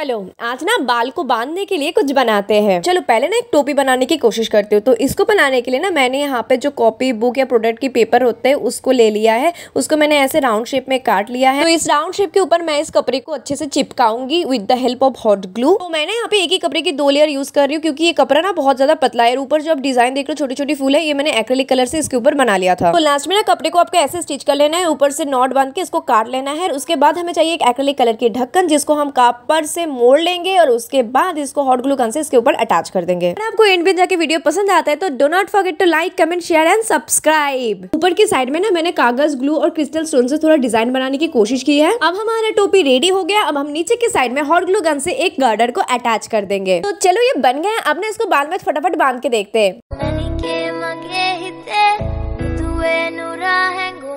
चलो आज ना बाल को बांधने के लिए कुछ बनाते हैं चलो पहले ना एक टोपी बनाने की कोशिश करते हो तो इसको बनाने के लिए ना मैंने यहाँ पे जो कॉपी बुक या प्रोडक्ट की पेपर होते हैं उसको ले लिया है उसको मैंने ऐसे राउंड शेप में काट लिया है तो इस राउंड शेप के ऊपर मैं इस कपड़े को अच्छे से चिपकाऊंगी with the help of hot glue तो मैंने यहाँ पे एक ही कपड़े की दो लेयर यूज कर रही हूँ क्योंकि ये कपड़ा ना बहुत ज्यादा पतला है ऊपर जो आप डिजाइन देख रहे हो छोटी छोटी फूल है ये मैंने एक्रेलिक कलर से इसके ऊपर बना लिया था तो लास्ट में ना कपड़े को आपको ऐसे स्टिच कर लेना है ऊपर से नॉट बांध के इसको काट लेना है उसके बाद हमें चाहिए एक एक्रेलिक कलर की ढक्कन जिसको हम कापर से मोड़ लेंगे और उसके बाद इसको हॉट ग्लू गन से इसके ऊपर अटैच कर देंगे अगर आपको एंड में जाके वीडियो पसंद आता है तो do not forget to like comment share and subscribe ऊपर की साइड में ना मैंने कागज ग्लू और क्रिस्टल स्टोन से थोड़ा डिजाइन बनाने की कोशिश की है अब हमारा टोपी रेडी हो गया अब हम नीचे के साइड में हॉट ग्लू गन से एक गार्डर को अटैच कर देंगे तो चलो ये बन गया अपने इसको बाल में फटाफट बांध के देखते हैं